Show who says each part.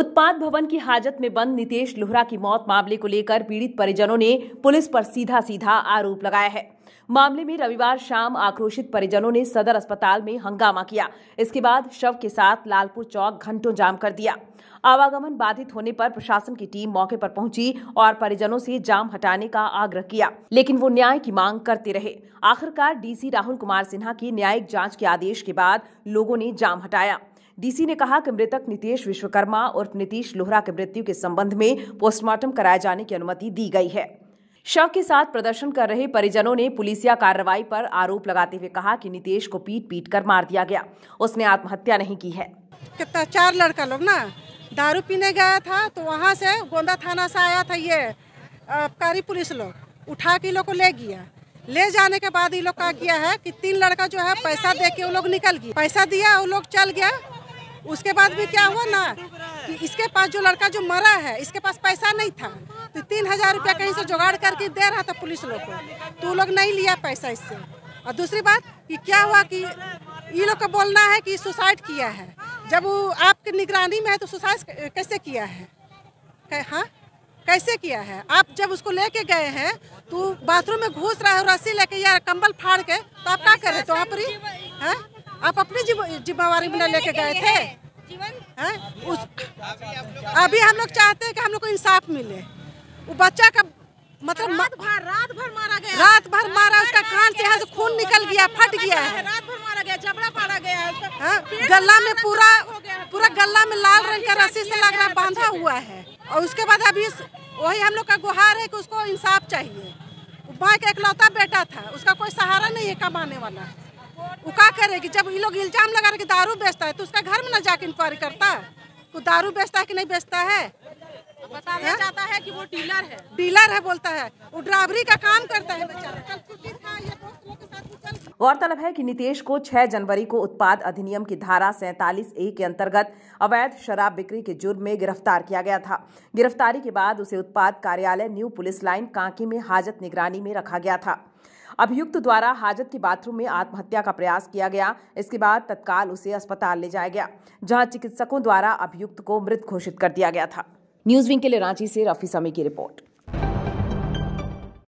Speaker 1: उत्पाद भवन की हाजत में बंद नितेश लोहरा की मौत मामले को लेकर पीड़ित परिजनों ने पुलिस पर सीधा सीधा आरोप लगाया है मामले में रविवार शाम आक्रोशित परिजनों ने सदर अस्पताल में हंगामा किया इसके बाद शव के साथ लालपुर चौक घंटों जाम कर दिया आवागमन बाधित होने पर प्रशासन की टीम मौके पर पहुंची और परिजनों से जाम हटाने का आग्रह किया लेकिन वो न्याय की मांग करते रहे आखिरकार डीसी राहुल कुमार सिन्हा की न्यायिक जांच के आदेश के बाद लोगों ने जाम हटाया डीसी ने कहा कि मृतक नितेश विश्वकर्मा उर्फ नीतीश लोहरा की मृत्यु के संबंध में पोस्टमार्टम कराए जाने की अनुमति दी गई है शव के साथ प्रदर्शन कर रहे परिजनों ने पुलिसिया कार्रवाई पर आरोप लगाते हुए कहा कि नीतीश को पीट पीट कर मार दिया गया उसने आत्महत्या नहीं की है कितना चार लड़का लोग ना दारू पीने गया था तो वहाँ से गोंदा थाना से आया था
Speaker 2: ये कारी पुलिस लोग उठा के लोग को ले गया ले जाने के बाद ये लोग का किया है कि तीन लड़का जो है पैसा दे के वो लोग निकल गया पैसा दिया वो लोग चल गया उसके बाद भी क्या हुआ ना कि इसके पास जो लड़का जो मरा है इसके पास पैसा नहीं था तो तीन हज़ार रुपया कहीं से जुगाड़ करके दे रहा था पुलिस लोग को तो वो लोग नहीं लिया पैसा इससे और दूसरी बात कि क्या हुआ कि ये लोग का बोलना है कि सुसाइड किया है जब वो आपकी निगरानी में है तो सुसाइड कैसे किया है हाँ कैसे किया है आप जब उसको लेके गए हैं तो बाथरूम में घुस रहा है रस्सी लेके या कंबल फाड़ के तो आप क्या कर रहे तो आप रही है हाँ? आप अपनी जिम्मेवारी बिना लेके गए थे जीवन उस अभी हम लोग चाहते हैं कि हम लोग को इंसाफ मिले वो बच्चा का मतलब रात भर रात भर मारा गया रात भर मारा उसका कान से यहाँ से खून निकल गया फट गया है रात भर मारा गया जबड़ा पाड़ा गया है हाँ? गला में पूरा पूरा गला में लाल रंग का रस्सी से लग रहा बांधा हुआ है और उसके बाद अभी वही हम लोग का गुहार है कि उसको इंसाफ चाहिए माँ का इकलौता बेटा था उसका कोई सहारा नहीं है कमाने वाला वो क्या करेगी जब ये लोग इल्ज़ाम लगा रहे कि दारू बेचता है तो उसका घर में ना जाके इंक्वायरी करता है वो दारू बेचता है कि नहीं बेचता है बताया जाता है कि वो डीलर
Speaker 1: है डीलर है बोलता है
Speaker 2: वो ड्राइवरी का काम करता है
Speaker 1: गौरतलब है कि नितेश को 6 जनवरी को उत्पाद अधिनियम की धारा सैतालीस ए के अंतर्गत अवैध शराब बिक्री के जुर्म में गिरफ्तार किया गया था गिरफ्तारी के बाद उसे उत्पाद कार्यालय न्यू पुलिस लाइन कांकी में हाजत निगरानी में रखा गया था अभियुक्त द्वारा हाजत के बाथरूम में आत्महत्या का प्रयास किया गया इसके बाद तत्काल उसे अस्पताल ले जाया गया जहां चिकित्सकों द्वारा अभियुक्त को मृत घोषित कर दिया गया था न्यूज विंग के लिए रांची से रफी समी की रिपोर्ट